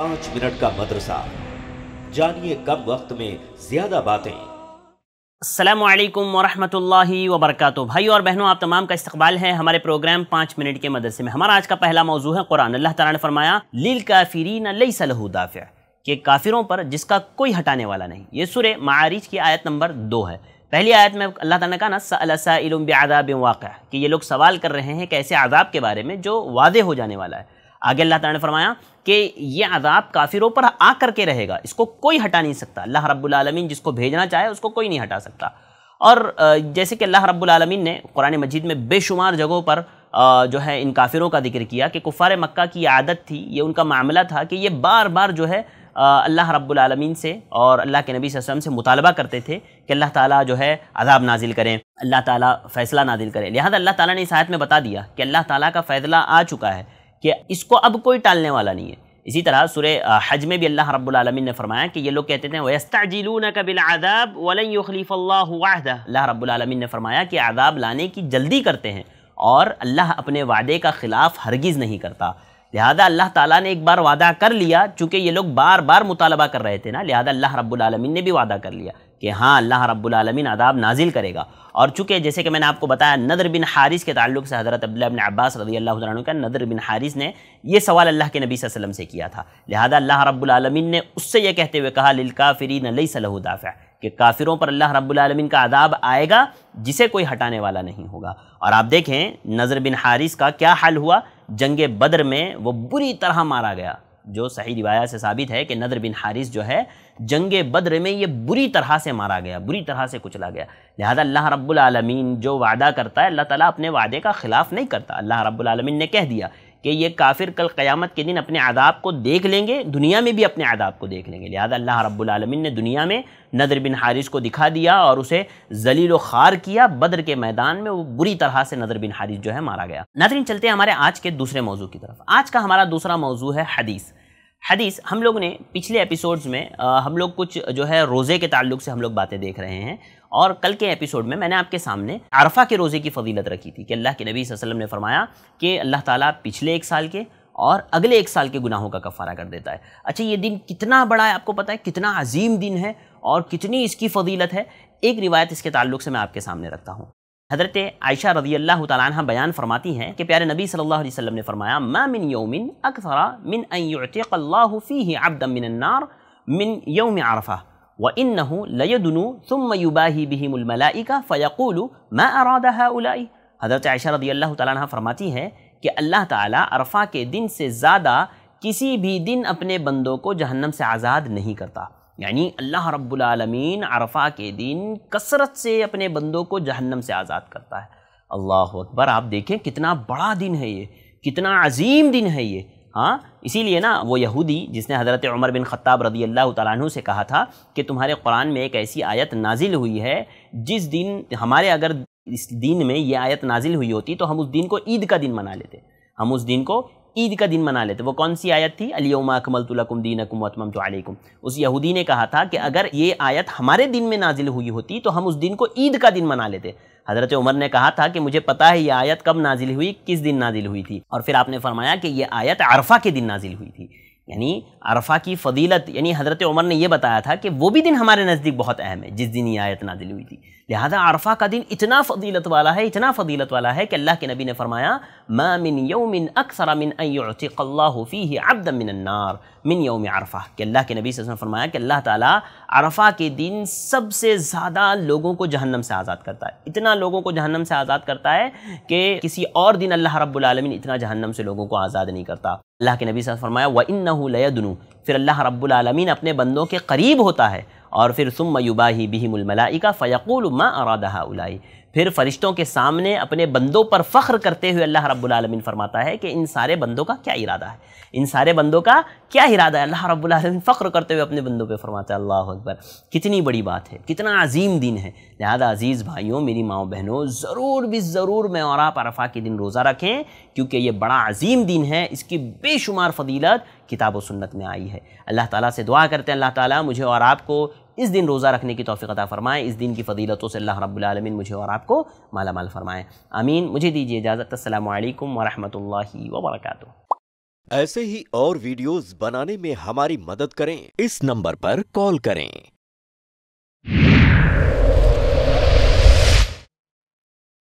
पांच मिनट का मदरसा जानिए कम वक्त में ज्यादा बातें असलम वरहि वबरक भाई और बहनों आप तमाम का इस्तकबाल है हमारे प्रोग्राम पाँच मिनट के मदरसे में हमारा आज का पहला मौजू है कुरान अल्लाह ताला ने फरमाया लील काफिरीन लई सलहुदाफ़िया के काफिरों पर जिसका कोई हटाने वाला नहीं ये सुर मारिज की आयत नंबर दो है पहली आयत में अल्लाह ताला ने ना सलसाइलम आदाब वाक़ कि ये लोग सवाल कर रहे हैं कि ऐसे आदाब के बारे में जो वादे हो जाने वाला है आगे अल्लाह ताला ने फरमाया कि ये अजाब काफिरों पर आ करके रहेगा इसको कोई हटा नहीं सकता अल्लाह रब्बुलमीन जिसको भेजना चाहे उसको कोई नहीं हटा सकता और जैसे कि अल्लाह रब्बुलमीन ने कुरान मजीद में बेशुमार जगहों पर जो है इन काफिरों का जिक्र किया कि कुफ़ार मक्का की आदत थी ये उनका मामला था कि ये बार बार जो है अल्लाह रब्बुलमीन से और अल्लाह के नबी वसम से मुतालबा करते थे कि अल्लाह ताला जो है अदाब नाजिल करें अल्लाह ताला फ़ैसला नाजिल करें लिहाजा अल्लाह ताला ने इस आयत में बता दिया कि अल्लाह ताला का फ़ैसला आ चुका है कि इसको अब कोई टालने वाला नहीं है इसी तरह सुर हज में भी अल्लाह रब्लमिन ने फरमाया कि ये लोग कहते थे वस्ताजिलून कबिल आदाब वलीफ़ अल्लाह रब्लमिन ने फरमाया कि आदाब लाने की जल्दी करते हैं और अल्लाह अपने वादे का ख़िलाफ़ हरगिज़ नहीं करता लिहाजा अल्लाह ताला ने एक बार वादा कर लिया चूँकि ये लोग बार बार मुतालबा कर रहे थे ना लिहाजा अल्लाह रब्बुल रबालमीन ने भी वादा कर लिया कि हाँ अल्लाह रब्बुलमीन अदाब नाजिल करेगा और चूँकि जैसे कि मैंने आपको बताया नदर बिन हारिस के ताल्लुक से हज़रत अब अब्बास रजी अल्लाह का नदर बिन हारिस ने यह सवाल अल्लाह के नबी वसल्लम से किया था लिहाजा अल्लाह रब्बुलमीन ने उससे यह कहते हुए कहा लिलका लिलकाफ़री नलई सलहुदाफ़ा कि काफ़िरों पर अल्लाह रब्बुलमीन का अदाब आएगा जिसे कोई हटाने वाला नहीं होगा और आप देखें नज़र बिन हारिस का क्या हाल हुआ जंग बदर में वो बुरी तरह मारा गया जो सही रिवाया से साबित है कि नदर बिन हारिस जो है जंग बद्र में ये बुरी तरह से मारा गया बुरी तरह से कुचला गया लिहाजा अल्लाह रब्बुलमीन जो वादा करता है अल्लाह ताला अपने वादे का ख़िलाफ़ नहीं करता अल्लाह रब्बुलमीन ने कह दिया कि ये काफिर कल क़यामत के दिन अपने आदाब को देख लेंगे दुनिया में भी अपने आदाब को देख लेंगे लिहाजा अल्लाह रब्बुलमीन ने दुनिया में नदर बिन हारिस को दिखा दिया और उसे जलील खार किया बद्र के मैदान में वो बुरी तरह से नदर बिन हारिस जो है मारा गया नादरीन चलते हैं हमारे आज के दूसरे मौजू की तरफ आज का हमारा दूसरा मौजू है हदीस हदीस हम लोग ने पिछले एपिसोड्स में हम लोग कुछ जो है रोज़े के ताल्लुक से हम लोग बातें देख रहे हैं और कल के एपिसोड में मैंने आपके सामने आरफा के रोज़े की फजीलत रखी थी कि अल्लाह के नबी वसल्लम ने फरमाया कि अल्लाह ताला पिछले एक साल के और अगले एक साल के गुनाहों का कफ़ारा कर देता है अच्छा ये दिन कितना बड़ा है आपको पता है कितना अजीम दिन है और कितनी इसकी फजीलत है एक रिवायत इसके ताल्लुक से मैं आपके सामने रखता हूँ हज़रत आयशा रजी अल्लाह तह बयान फरमाती हैं कि प्यारे नबी सल्लल्लाहु अलैहि वसल्लम ने फरमाया मा मिन यौमिन अक्सर मिन अल्लाह फ़ीही अब्दम मिनन्नार मिन यौम आरफा व इन लयदनु सुम युबाही बिहिमलमलाइका फ़यकूल मा अरादा उलाई हज़रत आयशा रजी अल्लाह तह फरमाती हैं कि अल्लाह ताला अरफा के दिन से ज़्यादा किसी भी दिन अपने बंदों को जहन्नम से आज़ाद नहीं करता यानी अल्लाह रब्बुल अरफा के दिन कसरत से अपने बंदों को जहन्नम से आज़ाद करता है अल्लाह अकबर आप देखें कितना बड़ा दिन है ये कितना अजीम दिन है ये हाँ इसीलिए ना वो यहूदी जिसने हज़रत उमर बिन ख़त्ताब रदी अल्लाह तु से कहा था कि तुम्हारे कुरान में एक ऐसी आयत नाजिल हुई है जिस दिन हमारे अगर इस दिन में ये आयत नाजिल हुई होती तो हम उस दिन को ईद का दिन मना लेते हम उस दिन को ईद का दिन मना लेते वो कौन सी आयत थी अकमल अकमलतुलकुम दीन अकुम वतमम उस यहूदी ने कहा था कि अगर ये आयत हमारे दिन में नाजिल हुई होती तो हम उस दिन को ईद का दिन मना लेते हज़रत उमर ने कहा था कि मुझे पता है ये आयत कब नाजिल हुई किस दिन नाजिल हुई थी और फिर आपने फरमाया कि ये आयत अरफा के दिन नाजिल हुई थी यानी अरफा की फ़दीलत यानी हज़रत उमर ने यह बताया था कि वो भी दिन हमारे नज़दीक बहुत अहम है जिस दिन ये आयत नाजिल हुई थी लिहाजा अरफा का दिन इतना फजीलत वाला है इतना फजीलत वाला है कि अल्लाह के नबी ने फरमाया मा मिन यौमिन अक्सर मिन अयफ़ी अब्द मिनन्नार मिन यौम अरफा कि अल्लाह के नबी ने फरमाया कि अल्लाह ताला अरफा के दिन सबसे ज़्यादा लोगों को जहन्नम से आज़ाद करता है इतना लोगों को जहन्नम से आज़ाद करता है कि किसी और दिन अल्लाह रब्बुलमीन इतना जहन्नम से लोगों को आज़ाद नहीं करता अल्लाह के नबी ने फरमाया व इन नयदनू फिर अल्लाह रब्लमिन अपने बंदों के करीब होता है اور پھر ثم یباہی بہم الملائکہ فیقول ما اراد هؤلاء फिर फरिश्तों के सामने अपने बंदों पर फ़ख्र करते हुए अल्लाह रब्बुल आलमीन फरमाता है कि इन सारे बंदों का क्या इरादा है इन सारे बंदों का क्या इरादा है अल्लाह रब्बुल आलमीन फ़ख्र करते हुए अपने बंदों पर फरमाता है अल्लाह अकबर कितनी बड़ी बात है कितना अजीम दिन है लिहाजा अज़ीज़ भाइयों मेरी माओ बहनों ज़रूर भी ज़रूर मैं और आप अरफा के दिन रोज़ा रखें क्योंकि ये बड़ा अजीम दिन है इसकी बेशुमार फजीलत किताब व सुन्नत में आई है अल्लाह ताला से दुआ करते हैं अल्लाह ताला मुझे और आपको इस दिन रोज़ा रखने की तोफ़ी अदा फ़रमाएँ इस दिन की फदीलतों से अल्लाह रब्लमिन मुझे और आपको माला माल फ़रमाएँ आमीन मुझे दीजिए इजाज़त अल्लाम वरहमल वर्क ऐसे ही और वीडियोस बनाने में हमारी मदद करें इस नंबर पर कॉल करें